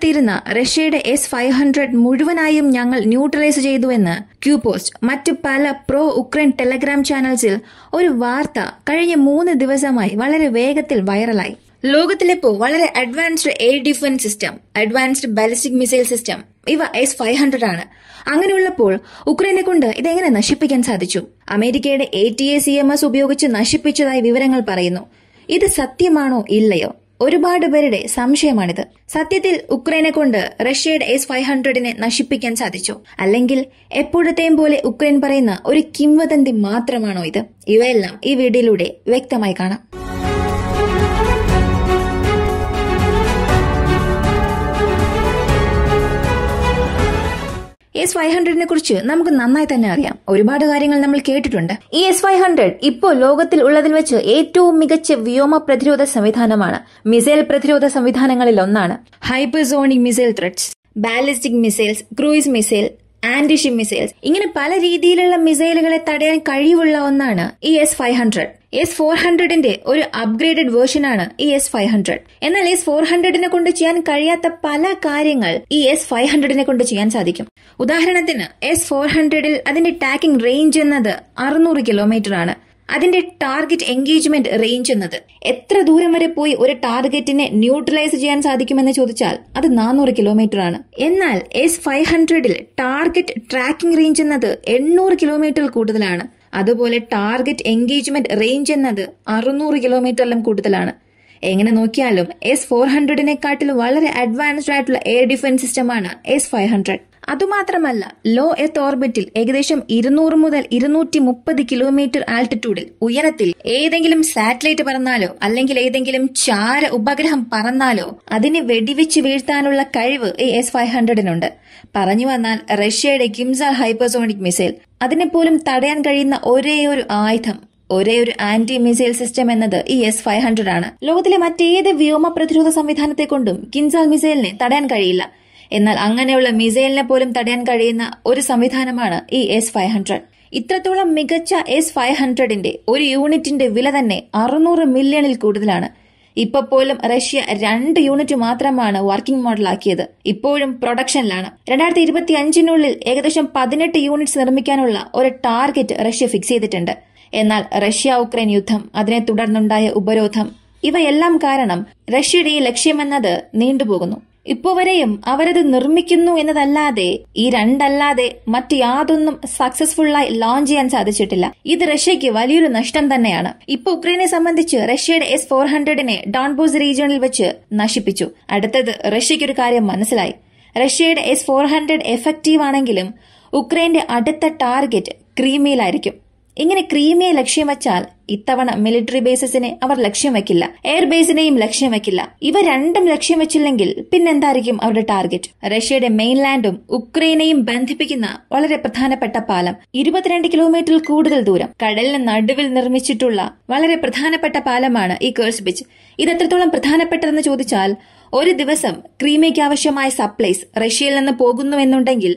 കണ്ടെത്തിയിരുന്ന റഷ്യയുടെ S five hundred മുഴുവനായും ഞങ്ങൾ ന്യൂട്രലൈസ് ചെയ്തുവെന്ന് ക്യൂപോസ്റ്റ് മറ്റ് പല പ്രോ ഉക്രൈൻ ടെലഗ്രാം ചാനൽസിൽ ഒരു വാർത്ത കഴിഞ്ഞ മൂന്ന് ദിവസമായി വളരെ വേഗത്തിൽ വൈറലായി ലോകത്തിലിപ്പോ വളരെ advanced air defence system advanced ballistic missile system ഇവ എസ് ഫൈവ് ഹൺഡ്രഡ് ആണ് അങ്ങനെയുള്ളപ്പോൾ ഉക്രൈനെ കൊണ്ട് ഇതെങ്ങനെ നശിപ്പിക്കാൻ സാധിച്ചു അമേരിക്കയുടെ A T A C M S ഉപയോഗിച്ച് നശിപ്പിച്ചതായി വിവരങ്ങൾ പറയുന്നു ഇത് സത്യമാണോ ഇല്ലയോ ഒരുപാട് പേരുടെ സംശയമാണിത് സത്യത്തിൽ ഉക്രൈനെ കൊണ്ട് റഷ്യയുടെ എസ് ഫൈവ് ഹൺഡ്രഡിനെ നശിപ്പിക്കാൻ സാധിച്ചു അല്ലെങ്കിൽ എപ്പോഴത്തെയും പോലെ ഉക്രൈൻ പറയുന്ന ഒരു കിംവദന്തി മാത്രമാണോ ഇത് ഇവയെല്ലാം ഈ വീഡിയോയിലൂടെ വ്യക്തമായി കാണാം എസ് ഫൈവ് ഹൺഡ്രഡിനെ കുറിച്ച് നമുക്ക് നന്നായി തന്നെ അറിയാം ഒരുപാട് കാര്യങ്ങൾ നമ്മൾ കേട്ടിട്ടുണ്ട് ഈ എസ് ഫൈവ് ഹൺഡ്രഡ് ഇപ്പോൾ ലോകത്തിൽ ഉള്ളതിൽ വെച്ച് ഏറ്റവും മികച്ച വ്യോമ പ്രതിരോധ സംവിധാനമാണ് മിസൈൽ പ്രതിരോധ സംവിധാനങ്ങളിൽ ഒന്നാണ് hypersonic missile threats ballistic missiles cruise missile antiship missiles ഇങ്ങനെ പല രീതിയിലുള്ള മിസൈലുകളെ തടയാൻ കഴിവുള്ള ഒന്നാണ് ഈ S five hundred S four ഹൺഡ്രഡിന്റെ ഒരു അപ്ഗ്രേഡഡ് ആണ് ഈ എസ് ഫൈവ് ഹൺഡ്രഡ് എന്നാൽ എസ് ഫോർ ഹൺഡ്രഡിനെ കൊണ്ട് ചെയ്യാൻ കഴിയാത്ത പല കാര്യങ്ങൾ ഈ എസ് ഫൈവ് ഹൺഡ്രഡിനെ കൊണ്ട് ചെയ്യാൻ സാധിക്കും ഉദാഹരണത്തിന് എസ് ഫോർ ഹൺഡ്രഡിൽ അതിന്റെ ടാക്കിംഗ് റേഞ്ച് എന്നത് അറുന്നൂറ് കിലോമീറ്റർ ആണ് അതിന്റെ ടാർഗറ്റ് എൻഗേജ്മെന്റ് റേഞ്ച് എന്നത് എത്ര ദൂരം വരെ പോയി ഒരു ടാർഗറ്റിനെ ന്യൂട്രലൈസ് ചെയ്യാൻ സാധിക്കുമെന്ന് ചോദിച്ചാൽ അത് നാനൂറ് കിലോമീറ്റർ ആണ് എന്നാൽ എസ് ഫൈവ് ഹൺഡ്രഡിൽ ടാർഗറ്റ് ട്രാക്കിംഗ് റേഞ്ച് എന്നത് എണ്ണൂറ് കിലോമീറ്റർ കൂടുതലാണ് അതുപോലെ ടാർഗറ്റ് എൻഗേജ്മെന്റ് റേഞ്ച് എന്നത് അറുന്നൂറ് കിലോമീറ്ററിലും കൂടുതലാണ് എങ്ങനെ നോക്കിയാലും എസ് ഫോർ ഹൺഡ്രഡിനെക്കാട്ടിലും വളരെ അഡ്വാൻസ്ഡ് ആയിട്ടുള്ള എയർ ഡിഫൻസ് സിസ്റ്റമാണ് എസ് ഫൈവ് ഹൺഡ്രഡ് അതുമാത്രമല്ല ലോ എർത്ത് ഓർബിറ്റിൽ ഏകദേശം ഇരുന്നൂറ് മുതൽ ഇരുന്നൂറ്റി മുപ്പത് കിലോമീറ്റർ ആൾട്ടിറ്റ്യൂഡിൽ ഉയരത്തിൽ ഏതെങ്കിലും സാറ്റലൈറ്റ് പറന്നാലോ അല്ലെങ്കിൽ ഏതെങ്കിലും ചാര ഉപഗ്രഹം പറന്നാലോ അതിനെ വെടിവെച്ച് വീഴ്ത്താനുള്ള കഴിവ് ഈ എസ് ഫൈവ് ഹൺഡ്രഡിനുണ്ട് പറഞ്ഞു വന്നാൽ റഷ്യയുടെ കിംസ ഹൈപ്പർസോണിക് മിസൈൽ അതിനെപ്പോലും തടയാൻ കഴിയുന്ന ഒരേ ഒരു ആയുധം ഒരേ ഒരു ആന്റി മിസൈൽ സിസ്റ്റം എന്നത് ഈ എസ് ഫൈവ് ഹൺഡ്രഡ് ആണ് ലോകത്തിലെ മറ്റേത് വ്യോമ പ്രതിരോധ സംവിധാനത്തെ കൊണ്ടും കിൻസാൽ മിസൈലിനെ തടയാൻ കഴിയില്ല എന്നാൽ അങ്ങനെയുള്ള മിസൈലിനെ പോലും തടയാൻ കഴിയുന്ന ഒരു സംവിധാനമാണ് ഈ എസ് ഫൈവ് ഹൺഡ്രഡ് ഇത്രത്തോളം മികച്ച എസ് ഫൈവ് ഹൺഡ്രഡിന്റെ ഒരു യൂണിറ്റിന്റെ വില തന്നെ അറുന്നൂറ് മില്യണിൽ കൂടുതലാണ് ഇപ്പൊ പോലും റഷ്യ രണ്ട് യൂണിറ്റ് മാത്രമാണ് വർക്കിംഗ് മോഡൽ ആക്കിയത് ഇപ്പോഴും പ്രൊഡക്ഷനിലാണ് രണ്ടായിരത്തി ഇരുപത്തി അഞ്ചിനുള്ളിൽ ഏകദേശം പതിനെട്ട് യൂണിറ്റ്സ് നിർമ്മിക്കാനുള്ള ഒരു ടാർഗറ്റ് റഷ്യ ഫിക്സ് ചെയ്തിട്ടുണ്ട് എന്നാൽ റഷ്യ ഉക്രൈൻ യുദ്ധം അതിനെ തുടർന്നുണ്ടായ ഉപരോധം ഇവയെല്ലാം കാരണം റഷ്യയുടെ ഈ ലക്ഷ്യമെന്നത് നീണ്ടുപോകുന്നു ഇപ്പോ വരെയും അവരത് നിർമ്മിക്കുന്നു എന്നതല്ലാതെ ഈ രണ്ടല്ലാതെ മറ്റു യാതൊന്നും സക്സസ്ഫുള്ളായി ലോഞ്ച് ചെയ്യാൻ സാധിച്ചിട്ടില്ല ഇത് റഷ്യക്ക് വലിയൊരു നഷ്ടം തന്നെയാണ് ഇപ്പോ ഉക്രൈനെ സംബന്ധിച്ച് റഷ്യയുടെ എസ് ഫോർ ഹൺഡ്രഡിനെ ഡോൺബോസ് റീജിയണിൽ വെച്ച് നശിപ്പിച്ചു അടുത്തത് റഷ്യക്ക് ഒരു കാര്യം മനസ്സിലായി റഷ്യയുടെ എസ് ഫോർ ഹൺഡ്രഡ് എഫക്റ്റീവ് ആണെങ്കിലും ഉക്രൈന്റെ അടുത്ത ടാർഗറ്റ് ക്രീമിയിലായിരിക്കും ഇങ്ങനെ ക്രീമിയെ ലക്ഷ്യം വച്ചാൽ ഇത്തവണ മിലിറ്ററി ബേസസിനെ അവർ ലക്ഷ്യം വെക്കില്ല എയർ ബേസിനെയും ലക്ഷ്യം വെക്കില്ല ഇവ രണ്ടും ലക്ഷ്യം വെച്ചില്ലെങ്കിൽ പിന്നെന്തായിരിക്കും അവരുടെ ടാർഗറ്റ് റഷ്യയുടെ മെയിൻലാൻഡും ഉക്രൈനെയും ബന്ധിപ്പിക്കുന്ന വളരെ പ്രധാനപ്പെട്ട പാലം ഇരുപത്തിരണ്ട് കിലോമീറ്ററിൽ കൂടുതൽ ദൂരം കടലിന് നടുവിൽ നിർമ്മിച്ചിട്ടുള്ള വളരെ പ്രധാനപ്പെട്ട പാലമാണ് ഈ കേഴ്സ് ബിച്ച് ഇത് എത്രത്തോളം പ്രധാനപ്പെട്ടതെന്ന് ചോദിച്ചാൽ ഒരു ദിവസം ക്രീമയ്ക്ക് ആവശ്യമായ സപ്ലൈസ് റഷ്യയിൽ നിന്ന് പോകുന്നുവെന്നുണ്ടെങ്കിൽ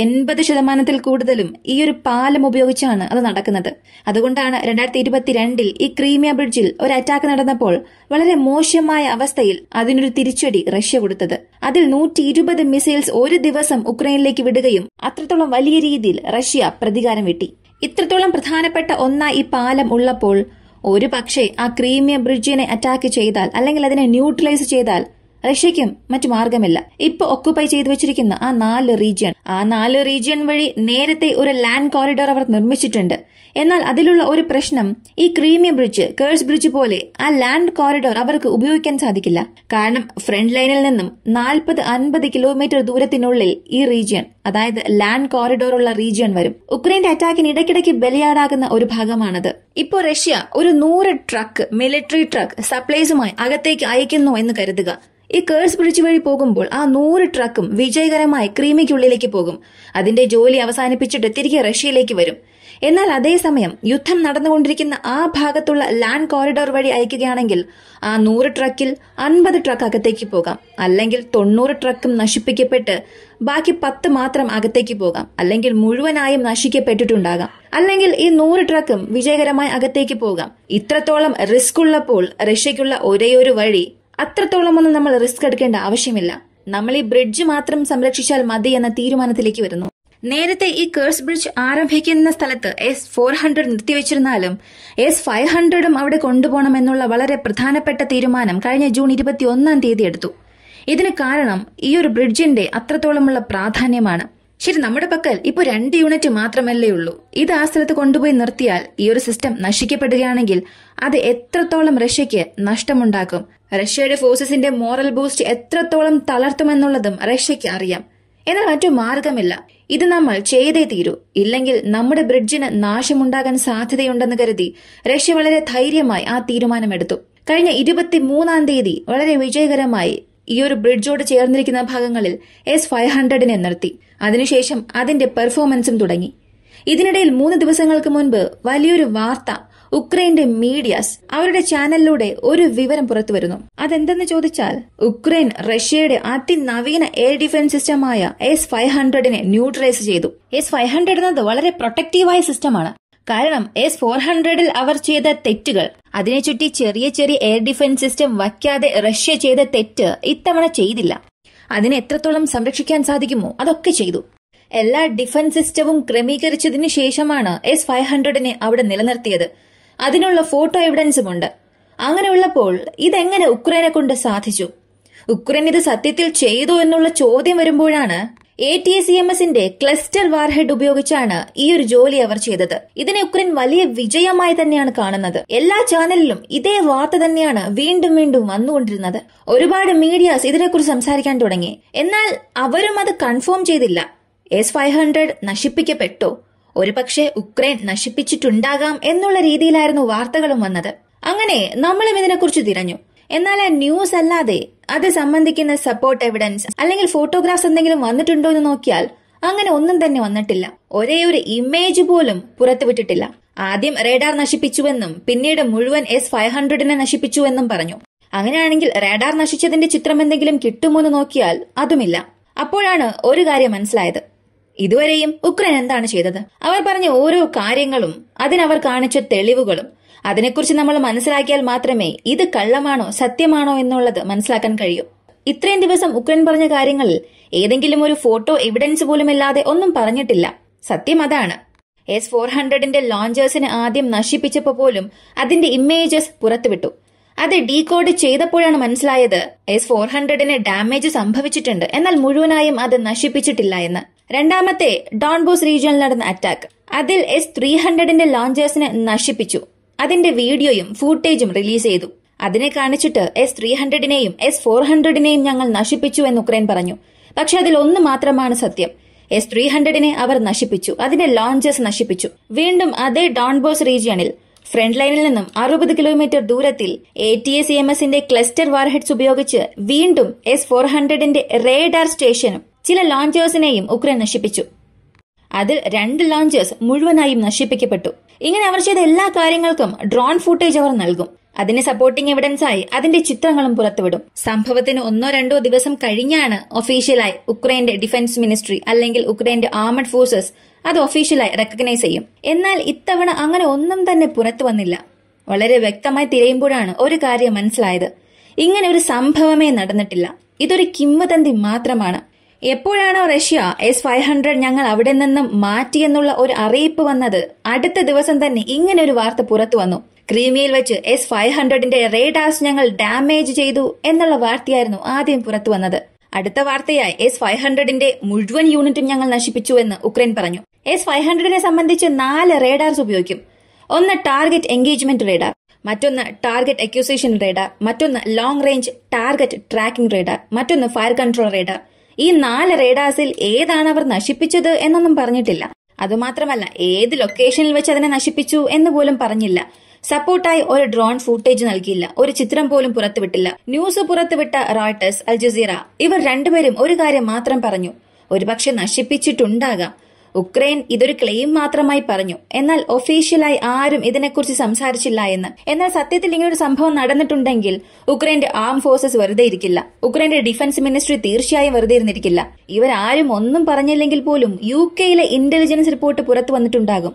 എൺപത് ശതമാനത്തിൽ കൂടുതലും ഈ ഒരു പാലം ഉപയോഗിച്ചാണ് അത് നടക്കുന്നത് അതുകൊണ്ടാണ് രണ്ടായിരത്തി ഇരുപത്തിരണ്ടിൽ ഈ ക്രീമിയ ബ്രിഡ്ജിൽ ഒരു അറ്റാക്ക് നടന്നപ്പോൾ വളരെ മോശമായ അവസ്ഥയിൽ അതിനൊരു തിരിച്ചടി റഷ്യ കൊടുത്തത് അതിൽ നൂറ്റി ഇരുപത് മിസൈൽസ് ഒരു ദിവസം ഉക്രൈനിലേക്ക് വിടുകയും അത്രത്തോളം വലിയ രീതിയിൽ റഷ്യ പ്രതികാരം വെട്ടി ഇത്രത്തോളം പ്രധാനപ്പെട്ട ഒന്നായി ഈ പാലം ഉള്ളപ്പോൾ ഒരു പക്ഷേ ആ ക്രീമിയ ബ്രിഡ്ജിനെ അറ്റാക്ക് ചെയ്താൽ അല്ലെങ്കിൽ അതിനെ ന്യൂട്രലൈസ് ചെയ്താൽ റഷ്യയ്ക്കും മറ്റു മാർഗമില്ല ഇപ്പൊ ഒക്കുപൈ ചെയ്തു വെച്ചിരിക്കുന്ന ആ നാല് റീജിയൻ ആ നാല് റീജിയൻ വഴി നേരത്തെ ഒരു ലാൻഡ് കോറിഡോർ അവർ നിർമ്മിച്ചിട്ടുണ്ട് എന്നാൽ അതിലുള്ള ഒരു പ്രശ്നം ഈ ക്രീമിയ ബ്രിഡ്ജ് കേഴ്സ് ബ്രിഡ്ജ് പോലെ ആ ലാൻഡ് കോറിഡോർ അവർക്ക് ഉപയോഗിക്കാൻ സാധിക്കില്ല കാരണം ഫ്രണ്ട് ലൈനിൽ നിന്നും നാൽപ്പത് അൻപത് കിലോമീറ്റർ ദൂരത്തിനുള്ളിൽ ഈ റീജിയൻ അതായത് ലാൻഡ് കോറിഡോർ ഉള്ള റീജിയൻ വരും ഉക്രൈന്റെ അറ്റാക്കിന് ഇടയ്ക്കിടയ്ക്ക് ബലിയാടാകുന്ന ഒരു ഭാഗമാണത് ഇപ്പോൾ റഷ്യ ഒരു നൂറ് ട്രക്ക് മിലിറ്ററി ട്രക്ക് സപ്ലൈസുമായി അകത്തേക്ക് അയക്കുന്നു എന്ന് കരുതുക ഈ കേഴ്സ് ബ്രിഡ്ജ് വഴി പോകുമ്പോൾ ആ നൂറ് ട്രക്കും വിജയകരമായി ക്രീമിക്കുള്ളിലേക്ക് പോകും അതിന്റെ ജോലി അവസാനിപ്പിച്ചിട്ട് തിരികെ റഷ്യയിലേക്ക് വരും എന്നാൽ അതേസമയം യുദ്ധം നടന്നുകൊണ്ടിരിക്കുന്ന ആ ഭാഗത്തുള്ള ലാൻഡ് കോറിഡോർ വഴി അയക്കുകയാണെങ്കിൽ ആ നൂറ് ട്രക്കിൽ അൻപത് ട്രക്ക് അകത്തേക്ക് പോകാം അല്ലെങ്കിൽ തൊണ്ണൂറ് ട്രക്കും നശിപ്പിക്കപ്പെട്ട് ബാക്കി പത്ത് മാത്രം അകത്തേക്ക് പോകാം അല്ലെങ്കിൽ മുഴുവനായും നശിക്കപ്പെട്ടിട്ടുണ്ടാകാം അല്ലെങ്കിൽ ഈ നൂറ് ട്രക്കും വിജയകരമായി അകത്തേക്ക് പോകാം ഇത്രത്തോളം റിസ്ക് ഉള്ളപ്പോൾ റഷ്യയ്ക്കുള്ള ഒരേയൊരു വഴി അത്രത്തോളം ഒന്നും നമ്മൾ റിസ്ക് എടുക്കേണ്ട ആവശ്യമില്ല നമ്മൾ ഈ ബ്രിഡ്ജ് മാത്രം സംരക്ഷിച്ചാൽ മതി എന്ന തീരുമാനത്തിലേക്ക് വരുന്നു നേരത്തെ ഈ കേഴ്സ് ബ്രിഡ്ജ് ആരംഭിക്കുന്ന സ്ഥലത്ത് എസ് ഫോർ ഹൺഡ്രഡ് നിർത്തിവെച്ചിരുന്നാലും എസ് ഫൈവ് ഹൺഡ്രഡും അവിടെ എന്നുള്ള വളരെ പ്രധാനപ്പെട്ട തീരുമാനം കഴിഞ്ഞ ജൂൺ ഇരുപത്തി ഒന്നാം തീയതി എടുത്തു ഇതിന് കാരണം ഈ ഒരു ബ്രിഡ്ജിന്റെ അത്രത്തോളമുള്ള പ്രാധാന്യമാണ് ശരി നമ്മുടെ പക്കൽ ഇപ്പോൾ രണ്ട് യൂണിറ്റ് മാത്രമല്ലേ ഉള്ളൂ ഇത് ആ സ്ഥലത്ത് കൊണ്ടുപോയി നിർത്തിയാൽ ഈ ഒരു സിസ്റ്റം നശിക്കപ്പെടുകയാണെങ്കിൽ അത് എത്രത്തോളം റഷ്യക്ക് നഷ്ടമുണ്ടാക്കും റഷ്യയുടെ ഫോഴ്സസിന്റെ മോറൽ ബൂസ്റ്റ് എത്രത്തോളം തളർത്തുമെന്നുള്ളതും റഷ്യക്ക് അറിയാം എന്നാൽ മറ്റു മാർഗമില്ല ഇത് നമ്മൾ ചെയ്തേ തീരൂ ഇല്ലെങ്കിൽ നമ്മുടെ ബ്രിഡ്ജിന് നാശമുണ്ടാകാൻ സാധ്യതയുണ്ടെന്ന് കരുതി റഷ്യ വളരെ ധൈര്യമായി ആ തീരുമാനമെടുത്തു കഴിഞ്ഞ മൂന്നാം തീയതി വളരെ വിജയകരമായി ഈ ഒരു ബ്രിഡ്ജോട് ചേർന്നിരിക്കുന്ന ഭാഗങ്ങളിൽ എസ് ഫൈവ് ഹൺഡ്രഡിനെ നിർത്തി അതിനുശേഷം അതിന്റെ പെർഫോമൻസും തുടങ്ങി ഇതിനിടയിൽ മൂന്ന് ദിവസങ്ങൾക്ക് മുൻപ് വലിയൊരു വാർത്ത ഉക്രൈന്റെ മീഡിയാസ് അവരുടെ ചാനലിലൂടെ ഒരു വിവരം പുറത്തു വരുന്നു അതെന്തെന്ന് ചോദിച്ചാൽ ഉക്രൈൻ റഷ്യയുടെ അതിനവീന എയർ ഡിഫൻസ് സിസ്റ്റമായ എസ് ഫൈവ് ഹൺഡ്രഡിനെ ന്യൂട്രലൈസ് ചെയ്തു എസ് ഫൈവ് ഹൺഡ്രഡ് എന്നത് വളരെ പ്രൊട്ടക്റ്റീവായ സിസ്റ്റമാണ് കാരണം എസ് ഫോർ ഹൺഡ്രഡിൽ അവർ ചെയ്ത തെറ്റുകൾ അതിനെ ചുറ്റി ചെറിയ ചെറിയ എയർ ഡിഫൻസ് സിസ്റ്റം വയ്ക്കാതെ റഷ്യ ചെയ്ത തെറ്റ് ഇത്തവണ ചെയ്തില്ല അതിനെ എത്രത്തോളം സംരക്ഷിക്കാൻ സാധിക്കുമോ അതൊക്കെ ചെയ്തു എല്ലാ ഡിഫൻസ് സിസ്റ്റവും ക്രമീകരിച്ചതിനു ശേഷമാണ് എസ് ഫൈവ് ഹൺഡ്രഡിനെ അവിടെ നിലനിർത്തിയത് അതിനുള്ള ഫോട്ടോ എവിഡൻസും ഉണ്ട് അങ്ങനെയുള്ളപ്പോൾ ഇതെങ്ങനെ ഉക്രൈനെ കൊണ്ട് സാധിച്ചു ഉക്രൈൻ ഇത് സത്യത്തിൽ ചെയ്തു എന്നുള്ള ചോദ്യം വരുമ്പോഴാണ് A T S C M എസിന്റെ ക്ലസ്റ്റർ വാർഹെഡ് ഉപയോഗിച്ചാണ് ഈ ഒരു ജോലി അവർ ചെയ്തത് ഇതിനെ ഉക്രൈൻ വലിയ വിജയമായി തന്നെയാണ് കാണുന്നത് എല്ലാ ചാനലിലും ഇതേ വാർത്ത തന്നെയാണ് വീണ്ടും വീണ്ടും വന്നുകൊണ്ടിരുന്നത് ഒരുപാട് മീഡിയാസ് ഇതിനെക്കുറിച്ച് സംസാരിക്കാൻ തുടങ്ങി എന്നാൽ അവരും അത് കൺഫേം ചെയ്തില്ല എസ് ഫൈവ് ഹൺഡ്രഡ് നശിപ്പിക്കപ്പെട്ടു ഒരുപക്ഷെ ഉക്രൈൻ നശിപ്പിച്ചിട്ടുണ്ടാകാം എന്നുള്ള രീതിയിലായിരുന്നു വാർത്തകളും വന്നത് അങ്ങനെ നമ്മളും ഇതിനെക്കുറിച്ച് തിരഞ്ഞു എന്നാൽ ആ ന്യൂസ് അല്ലാതെ അത് സംബന്ധിക്കുന്ന സപ്പോർട്ട് എവിഡൻസ് അല്ലെങ്കിൽ ഫോട്ടോഗ്രാഫ്സ് എന്തെങ്കിലും വന്നിട്ടുണ്ടോ എന്ന് നോക്കിയാൽ അങ്ങനെ ഒന്നും തന്നെ വന്നിട്ടില്ല ഒരേ ഒരു ഇമേജ് പോലും പുറത്തുവിട്ടിട്ടില്ല ആദ്യം റേഡാർ നശിപ്പിച്ചുവെന്നും പിന്നീട് മുഴുവൻ എസ് ഫൈവ് ഹൺഡ്രഡിനെ നശിപ്പിച്ചുവെന്നും പറഞ്ഞു അങ്ങനെയാണെങ്കിൽ റേഡാർ നശിച്ചതിന്റെ ചിത്രം എന്തെങ്കിലും കിട്ടുമോ എന്ന് നോക്കിയാൽ അതുമില്ല അപ്പോഴാണ് ഒരു കാര്യം മനസ്സിലായത് ഇതുവരെയും ഉക്രൈൻ എന്താണ് ചെയ്തത് അവർ പറഞ്ഞ ഓരോ കാര്യങ്ങളും അതിനവർ കാണിച്ച തെളിവുകളും അതിനെക്കുറിച്ച് നമ്മൾ മനസ്സിലാക്കിയാൽ മാത്രമേ ഇത് കള്ളമാണോ സത്യമാണോ എന്നുള്ളത് മനസ്സിലാക്കാൻ കഴിയൂ ഇത്രയും ദിവസം ഉക്രൈൻ പറഞ്ഞ കാര്യങ്ങളിൽ ഏതെങ്കിലും ഒരു ഫോട്ടോ എവിഡൻസ് പോലുമില്ലാതെ ഒന്നും പറഞ്ഞിട്ടില്ല സത്യം അതാണ് എസ് ഫോർ ഹൺഡ്രഡിന്റെ ലോഞ്ചേഴ്സിന് ആദ്യം നശിപ്പിച്ചപ്പോൾ പോലും അതിന്റെ ഇമേജസ് പുറത്തുവിട്ടു അത് ഡീകോഡ് ചെയ്തപ്പോഴാണ് മനസ്സിലായത് എസ് ഫോർ ഹൺഡ്രഡിന് ഡാമേജ് സംഭവിച്ചിട്ടുണ്ട് എന്നാൽ മുഴുവനായും അത് നശിപ്പിച്ചിട്ടില്ല എന്ന് രണ്ടാമത്തെ ഡോൺബോസ് റീജിയനിൽ നടന്ന അറ്റാക്ക് അതിൽ എസ് ത്രീ ഹൺഡ്രഡിന്റെ ലോഞ്ചേഴ്സിനെ നശിപ്പിച്ചു അതിന്റെ വീഡിയോയും ഫൂട്ടേജും റിലീസ് ചെയ്തു അതിനെ കാണിച്ചിട്ട് എസ് ത്രീ ഹൺഡ്രഡിനെയും എസ് ഫോർ ഹൺഡ്രഡിനെയും ഞങ്ങൾ നശിപ്പിച്ചു എന്ന് ഉക്രൈൻ പറഞ്ഞു പക്ഷെ അതിൽ ഒന്ന് മാത്രമാണ് സത്യം എസ് ത്രീ ഹൺഡ്രഡിനെ അവർ നശിപ്പിച്ചു അതിന്റെ ലോഞ്ചേഴ്സ് നശിപ്പിച്ചു വീണ്ടും അതേ ഡോൺബോസ് റീജിയണിൽ ഫ്രണ്ട് ലൈനിൽ നിന്നും അറുപത് കിലോമീറ്റർ ദൂരത്തിൽ എ ടി എസ് എം എസിന്റെ ക്ലസ്റ്റർ വാർഹെഡ്സ് ഉപയോഗിച്ച് വീണ്ടും എസ് ഫോർ ഹൺഡ്രഡിന്റെ റേഡാർ സ്റ്റേഷനും ചില ലോഞ്ചേഴ്സിനെയും ഉക്രൈൻ നശിപ്പിച്ചു അതിൽ രണ്ട് ലോഞ്ചേഴ്സ് മുഴുവനായും നശിപ്പിക്കപ്പെട്ടു ഇങ്ങനെ അവർ ചെയ്ത എല്ലാ കാര്യങ്ങൾക്കും ഡ്രോൺ ഫുട്ടേജ് അവർ നൽകും അതിന് സപ്പോർട്ടിംഗ് എവിഡൻസ് ആയി അതിന്റെ ചിത്രങ്ങളും പുറത്തുവിടും സംഭവത്തിന് ഒന്നോ രണ്ടോ ദിവസം കഴിഞ്ഞാണ് ഒഫീഷ്യലായി ഉക്രൈന്റെ ഡിഫൻസ് മിനിസ്ട്രി അല്ലെങ്കിൽ ഉക്രൈന്റെ ആർമഡ് ഫോഴ്സസ് അത് ഒഫീഷ്യലായി റെക്കഗ്നൈസ് ചെയ്യും എന്നാൽ ഇത്തവണ അങ്ങനെ ഒന്നും തന്നെ പുറത്തു വന്നില്ല വളരെ വ്യക്തമായി തിരയുമ്പോഴാണ് ഒരു കാര്യം മനസ്സിലായത് ഇങ്ങനെ ഒരു സംഭവമേ നടന്നിട്ടില്ല ഇതൊരു കിംവദന്തി മാത്രമാണ് എപ്പോഴാണോ റഷ്യ എസ് ഫൈവ് ഹൺഡ്രഡ് ഞങ്ങൾ അവിടെ നിന്നും മാറ്റിയെന്നുള്ള ഒരു അറിയിപ്പ് വന്നത് അടുത്ത ദിവസം തന്നെ ഇങ്ങനെ ഒരു വാർത്ത പുറത്തു വന്നു ക്രീമിയയിൽ വെച്ച് എസ് ഫൈവ് ഹൺഡ്രഡിന്റെ റേഡാസ് ഞങ്ങൾ ഡാമേജ് ചെയ്തു എന്നുള്ള വാർത്തയായിരുന്നു ആദ്യം പുറത്തു വന്നത് അടുത്ത വാർത്തയായി എസ് ഫൈവ് ഹൺഡ്രഡിന്റെ മുഴുവൻ യൂണിറ്റും ഞങ്ങൾ നശിപ്പിച്ചു എന്ന് ഉക്രൈൻ പറഞ്ഞു എസ് ഫൈവ് ഹൺഡ്രഡിനെ സംബന്ധിച്ച് നാല് റേഡാർസ് ഉപയോഗിക്കും ഒന്ന് ടാർഗറ്റ് എൻഗേജ്മെന്റ് റേഡാർ മറ്റൊന്ന് ടാർഗറ്റ് അക്യൂസേഷൻ റേഡാർ മറ്റൊന്ന് long range target tracking radar മറ്റൊന്ന് ഫയർ കൺട്രോൾ റേഡാർ ഈ നാല് റേഡാസിൽ ഏതാണ് അവർ നശിപ്പിച്ചത് എന്നൊന്നും പറഞ്ഞിട്ടില്ല അതുമാത്രമല്ല ഏത് ലൊക്കേഷനിൽ വെച്ച് അതിനെ നശിപ്പിച്ചു എന്ന് പോലും പറഞ്ഞില്ല സപ്പോർട്ടായി ഒരു ഡ്രോൺ ഫൂട്ടേജ് നൽകിയില്ല ഒരു ചിത്രം പോലും പുറത്തുവിട്ടില്ല ന്യൂസ് പുറത്തുവിട്ട റോയിട്ടേഴ്സ് അൽജസീറ ഇവർ രണ്ടുപേരും ഒരു കാര്യം മാത്രം പറഞ്ഞു ഒരുപക്ഷെ നശിപ്പിച്ചിട്ടുണ്ടാകാം ഉക്രൈൻ ഇതൊരു ക്ലെയിം മാത്രമായി പറഞ്ഞു എന്നാൽ ഒഫീഷ്യലായി ആരും ഇതിനെക്കുറിച്ച് സംസാരിച്ചില്ല എന്ന് എന്നാൽ സത്യത്തിൽ ഇങ്ങനൊരു സംഭവം നടന്നിട്ടുണ്ടെങ്കിൽ ഉക്രൈന്റെ ആം ഫോഴ്സസ് വെറുതെ ഇരിക്കില്ല ഉക്രൈന്റെ ഡിഫൻസ് മിനിസ്ട്രി തീർച്ചയായും വെറുതെ ഇരുന്നിരിക്കില്ല ഇവരാരും ഒന്നും പറഞ്ഞില്ലെങ്കിൽ പോലും യു കെയിലെ ഇന്റലിജൻസ് റിപ്പോർട്ട് പുറത്തു വന്നിട്ടുണ്ടാകും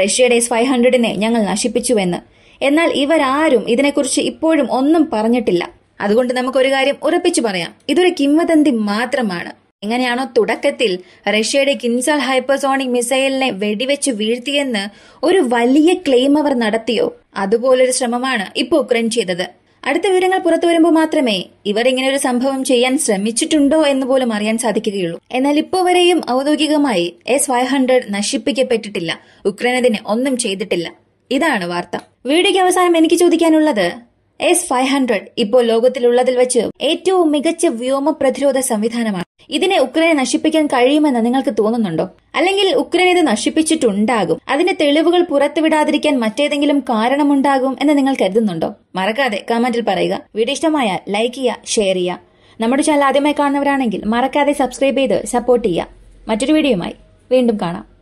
റഷ്യയുടെ എസ് ഫൈവ് ഹൺഡ്രഡിനെ ഞങ്ങൾ നശിപ്പിച്ചുവെന്ന് എന്നാൽ ഇവരാരും ഇതിനെക്കുറിച്ച് ഇപ്പോഴും ഒന്നും പറഞ്ഞിട്ടില്ല അതുകൊണ്ട് നമുക്കൊരു കാര്യം ഉറപ്പിച്ചു പറയാം ഇതൊരു കിംവദന്തി മാത്രമാണ് എങ്ങനെയാണോ തുടക്കത്തിൽ റഷ്യയുടെ കിൻസൽ ഹൈപ്പർസോണിക് മിസൈലിനെ വെടിവെച്ച് വീഴ്ത്തിയെന്ന് ഒരു വലിയ ക്ലെയിം അവർ നടത്തിയോ അതുപോലൊരു ശ്രമമാണ് ഇപ്പോൾ ഉക്രൈൻ ചെയ്തത് അടുത്ത വിവരങ്ങൾ പുറത്തു വരുമ്പോൾ മാത്രമേ ഇവർ ഇങ്ങനെ ഒരു സംഭവം ചെയ്യാൻ ശ്രമിച്ചിട്ടുണ്ടോ എന്ന് പോലും അറിയാൻ സാധിക്കുകയുള്ളൂ എന്നാൽ ഇപ്പോൾ വരെയും ഔദ്യോഗികമായി എസ് ഫൈവ് ഹൺഡ്രഡ് നശിപ്പിക്കപ്പെട്ടിട്ടില്ല ഉക്രൈൻ അതിനെ ഒന്നും ചെയ്തിട്ടില്ല ഇതാണ് വാർത്ത വീഡിയോയ്ക്ക് അവസാനം എനിക്ക് ചോദിക്കാനുള്ളത് എസ് ഫൈവ് ഹൺഡ്രഡ് ഇപ്പോൾ ലോകത്തിലുള്ളതിൽ വെച്ച് ഏറ്റവും മികച്ച വ്യോമ പ്രതിരോധ സംവിധാനമാണ് ഇതിനെ ഉക്രൈനെ നശിപ്പിക്കാൻ കഴിയുമെന്ന് നിങ്ങൾക്ക് തോന്നുന്നുണ്ടോ അല്ലെങ്കിൽ ഉക്രൈൻ ഇത് നശിപ്പിച്ചിട്ടുണ്ടാകും അതിന്റെ തെളിവുകൾ പുറത്തുവിടാതിരിക്കാൻ മറ്റേതെങ്കിലും കാരണമുണ്ടാകും എന്ന് നിങ്ങൾ കരുതുന്നുണ്ടോ മറക്കാതെ കമന്റിൽ പറയുക വീഡിയോ ഇഷ്ടമായാൽ ലൈക്ക് ചെയ്യുക ഷെയർ ചെയ്യുക നമ്മുടെ ചാനൽ ആദ്യമായി കാണുന്നവരാണെങ്കിൽ മറക്കാതെ സബ്സ്ക്രൈബ് ചെയ്ത് സപ്പോർട്ട് ചെയ്യുക മറ്റൊരു വീഡിയോയുമായി വീണ്ടും കാണാം